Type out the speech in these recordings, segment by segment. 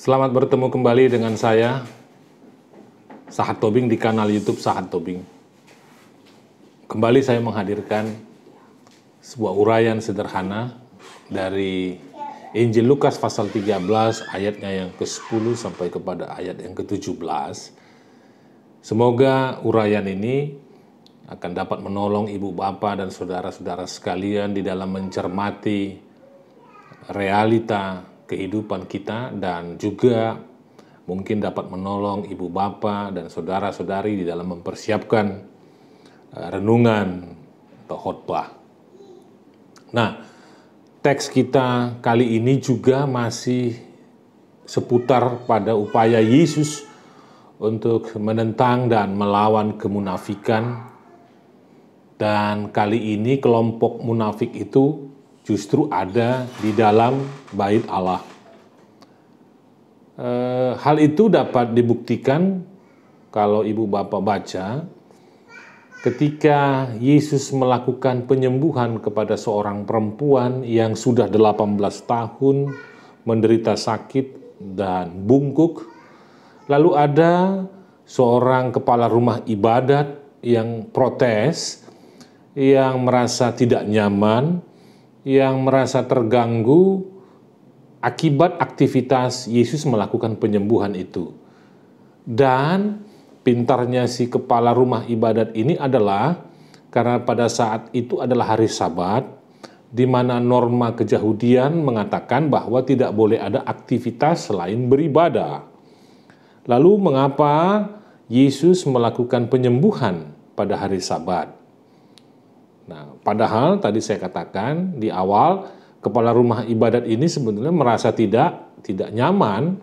Selamat bertemu kembali dengan saya, Sahat Tobing di kanal YouTube Sahat Tobing. Kembali saya menghadirkan sebuah uraian sederhana dari Injil Lukas pasal 13 ayatnya yang ke-10 sampai kepada ayat yang ke-17. Semoga uraian ini akan dapat menolong ibu bapa dan saudara-saudara sekalian di dalam mencermati realita kehidupan kita dan juga mungkin dapat menolong ibu bapa dan saudara-saudari di dalam mempersiapkan eh, renungan atau khotbah. Nah, teks kita kali ini juga masih seputar pada upaya Yesus untuk menentang dan melawan kemunafikan. Dan kali ini kelompok munafik itu justru ada di dalam bait Allah. Eh, hal itu dapat dibuktikan kalau ibu bapak baca ketika Yesus melakukan penyembuhan kepada seorang perempuan yang sudah 18 tahun menderita sakit dan bungkuk. Lalu ada seorang kepala rumah ibadat yang protes, yang merasa tidak nyaman yang merasa terganggu akibat aktivitas Yesus melakukan penyembuhan itu. Dan pintarnya si kepala rumah ibadat ini adalah karena pada saat itu adalah hari Sabat, di mana norma kejahudian mengatakan bahwa tidak boleh ada aktivitas selain beribadah. Lalu, mengapa Yesus melakukan penyembuhan pada hari Sabat? Nah, padahal tadi saya katakan di awal kepala rumah ibadat ini sebenarnya merasa tidak tidak nyaman,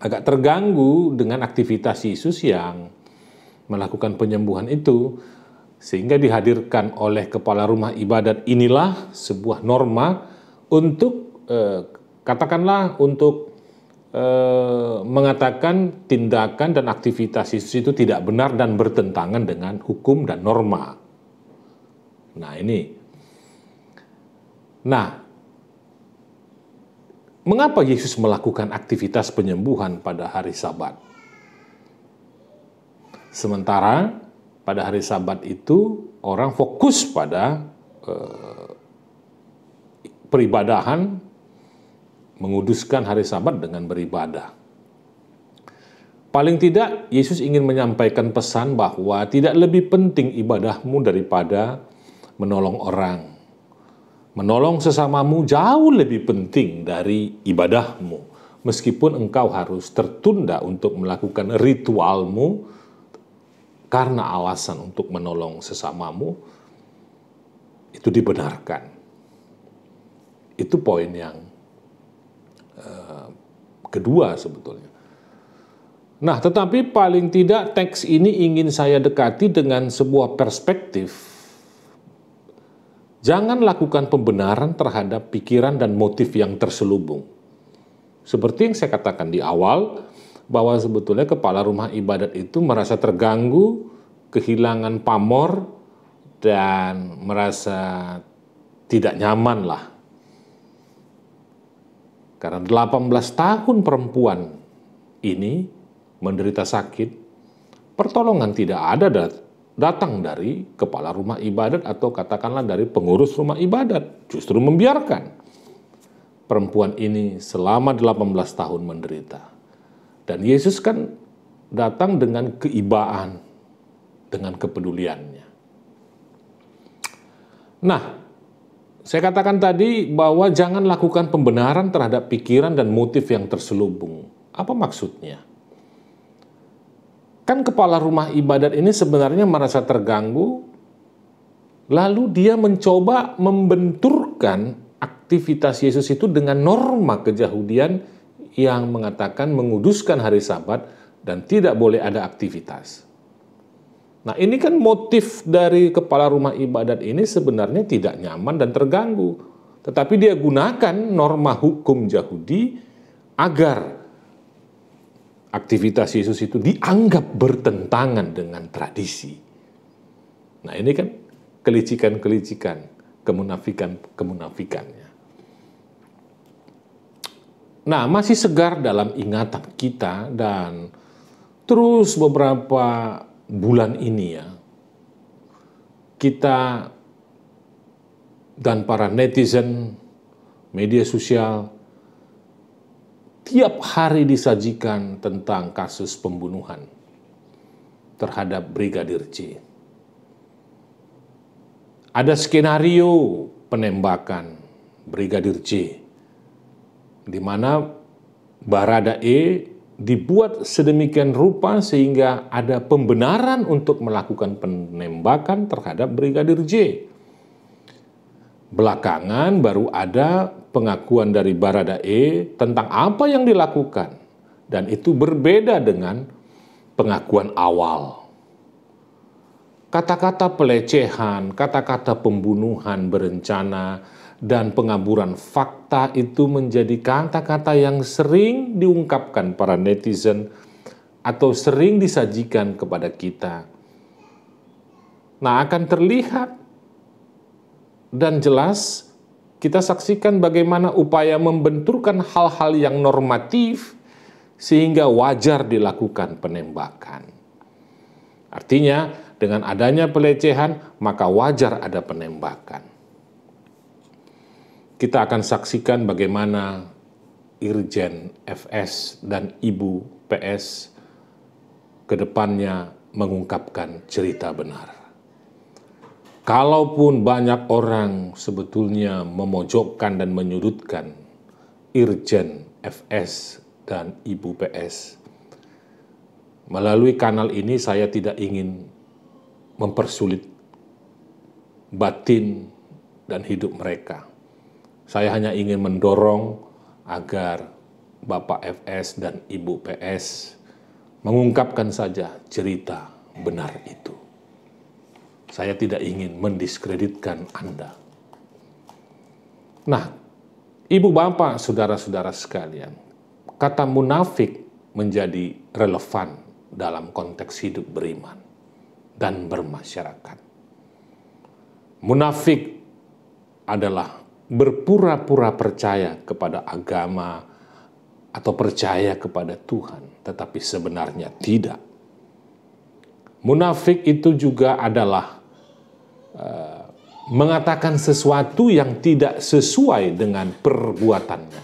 agak terganggu dengan aktivitas Yesus yang melakukan penyembuhan itu sehingga dihadirkan oleh kepala rumah ibadat inilah sebuah norma untuk eh, katakanlah untuk eh, mengatakan tindakan dan aktivitas Yesus itu tidak benar dan bertentangan dengan hukum dan norma. Nah ini. Nah, mengapa Yesus melakukan aktivitas penyembuhan pada hari Sabat? Sementara pada hari Sabat itu orang fokus pada eh, peribadahan, menguduskan hari Sabat dengan beribadah. Paling tidak, Yesus ingin menyampaikan pesan bahwa tidak lebih penting ibadahmu daripada menolong orang. Menolong sesamamu jauh lebih penting dari ibadahmu, meskipun engkau harus tertunda untuk melakukan ritualmu karena alasan untuk menolong sesamamu itu dibenarkan. Itu poin yang uh, kedua sebetulnya. Nah, tetapi paling tidak teks ini ingin saya dekati dengan sebuah perspektif Jangan lakukan pembenaran terhadap pikiran dan motif yang terselubung. Seperti yang saya katakan di awal, bahwa sebetulnya kepala rumah ibadat itu merasa terganggu, kehilangan pamor, dan merasa tidak nyaman lah. Karena 18 tahun perempuan ini menderita sakit, pertolongan tidak ada datang dari kepala rumah ibadat atau katakanlah dari pengurus rumah ibadat, justru membiarkan perempuan ini selama 18 tahun menderita. Dan Yesus kan datang dengan keibaan, dengan kepeduliannya. Nah, saya katakan tadi bahwa jangan lakukan pembenaran terhadap pikiran dan motif yang terselubung. Apa maksudnya? Kan kepala rumah ibadat ini sebenarnya merasa terganggu, lalu dia mencoba membenturkan aktivitas Yesus itu dengan norma kejahudian yang mengatakan menguduskan hari Sabat dan tidak boleh ada aktivitas. Nah, ini kan motif dari kepala rumah ibadat ini sebenarnya tidak nyaman dan terganggu, tetapi dia gunakan norma hukum Yahudi agar aktivitas Yesus itu dianggap bertentangan dengan tradisi. Nah ini kan kelicikan-kelicikan, kemunafikan-kemunafikannya. Nah masih segar dalam ingatan kita dan terus beberapa bulan ini ya, kita dan para netizen, media sosial, setiap hari disajikan tentang kasus pembunuhan terhadap Brigadir C. Ada skenario penembakan Brigadir C, di mana Barada E dibuat sedemikian rupa sehingga ada pembenaran untuk melakukan penembakan terhadap Brigadir J. Belakangan baru ada pengakuan dari Baradae tentang apa yang dilakukan dan itu berbeda dengan pengakuan awal. Kata-kata pelecehan, kata-kata pembunuhan berencana, dan pengaburan fakta itu menjadi kata-kata yang sering diungkapkan para netizen atau sering disajikan kepada kita. Nah, akan terlihat dan jelas kita saksikan bagaimana upaya membenturkan hal-hal yang normatif sehingga wajar dilakukan penembakan. Artinya, dengan adanya pelecehan, maka wajar ada penembakan. Kita akan saksikan bagaimana Irjen FS dan Ibu PS kedepannya mengungkapkan cerita benar. Kalaupun banyak orang sebetulnya memojokkan dan menyudutkan Irjen FS dan Ibu PS. Melalui kanal ini saya tidak ingin mempersulit batin dan hidup mereka. Saya hanya ingin mendorong agar Bapak FS dan Ibu PS mengungkapkan saja cerita benar itu. Saya tidak ingin mendiskreditkan Anda. Nah, ibu bapak, saudara-saudara sekalian, kata munafik menjadi relevan dalam konteks hidup beriman dan bermasyarakat. Munafik adalah berpura-pura percaya kepada agama atau percaya kepada Tuhan, tetapi sebenarnya tidak. Munafik itu juga adalah mengatakan sesuatu yang tidak sesuai dengan perbuatannya,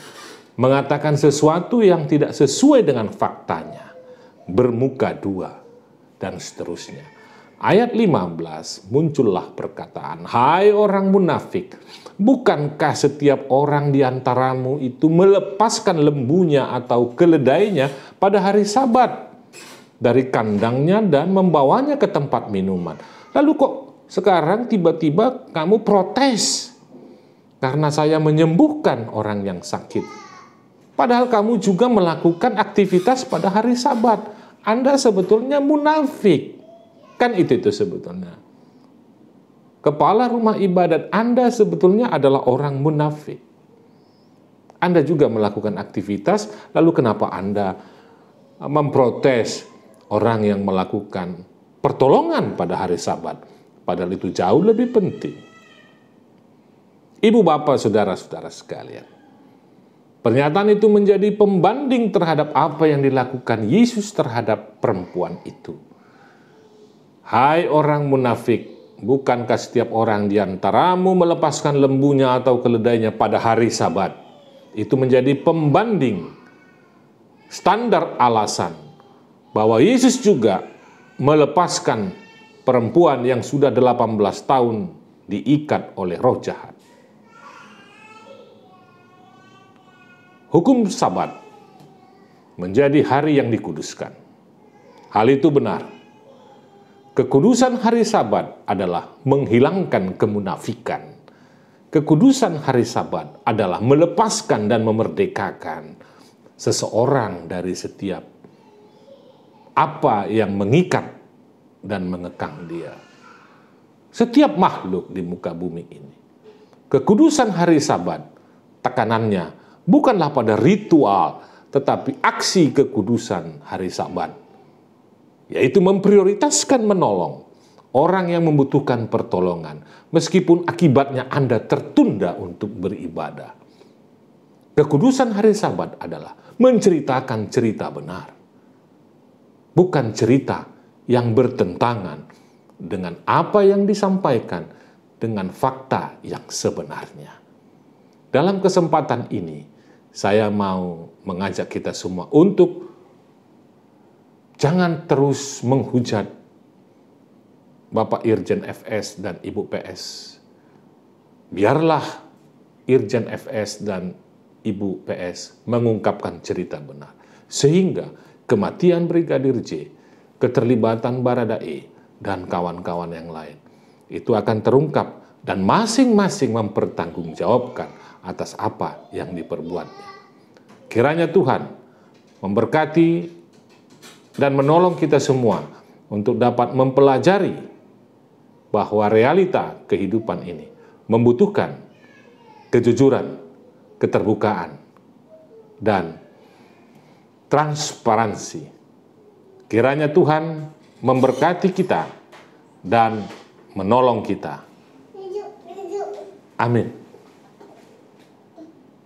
mengatakan sesuatu yang tidak sesuai dengan faktanya, bermuka dua, dan seterusnya. Ayat 15 muncullah perkataan, "Hai orang munafik, bukankah setiap orang di antaramu itu melepaskan lembunya atau keledainya pada hari Sabat dari kandangnya dan membawanya ke tempat minuman?" Lalu kok sekarang tiba-tiba kamu protes karena saya menyembuhkan orang yang sakit. Padahal kamu juga melakukan aktivitas pada hari Sabat. Anda sebetulnya munafik. Kan itu itu sebetulnya. Kepala rumah ibadat Anda sebetulnya adalah orang munafik. Anda juga melakukan aktivitas, lalu kenapa Anda memprotes orang yang melakukan pertolongan pada hari Sabat? Padahal itu jauh lebih penting. Ibu bapak saudara-saudara sekalian. Pernyataan itu menjadi pembanding terhadap apa yang dilakukan Yesus terhadap perempuan itu. Hai orang munafik, bukankah setiap orang di antaramu melepaskan lembunya atau keledainya pada hari sabat? Itu menjadi pembanding standar alasan bahwa Yesus juga melepaskan perempuan yang sudah 18 tahun diikat oleh roh jahat. Hukum sabat menjadi hari yang dikuduskan. Hal itu benar. Kekudusan hari sabat adalah menghilangkan kemunafikan. Kekudusan hari sabat adalah melepaskan dan memerdekakan seseorang dari setiap apa yang mengikat dan mengekang dia. Setiap makhluk di muka bumi ini. Kekudusan hari sabat, tekanannya bukanlah pada ritual, tetapi aksi kekudusan hari sabat. Yaitu memprioritaskan menolong orang yang membutuhkan pertolongan, meskipun akibatnya Anda tertunda untuk beribadah. Kekudusan hari sabat adalah menceritakan cerita benar bukan cerita yang bertentangan dengan apa yang disampaikan dengan fakta yang sebenarnya. Dalam kesempatan ini, saya mau mengajak kita semua untuk jangan terus menghujat Bapak Irjen FS dan Ibu PS. Biarlah Irjen FS dan Ibu PS mengungkapkan cerita benar. Sehingga kematian Brigadir J keterlibatan Baradae dan kawan-kawan yang lain. Itu akan terungkap dan masing-masing mempertanggungjawabkan atas apa yang diperbuatnya. Kiranya Tuhan memberkati dan menolong kita semua untuk dapat mempelajari bahwa realita kehidupan ini membutuhkan kejujuran, keterbukaan, dan transparansi. Kiranya Tuhan memberkati kita dan menolong kita. Amin.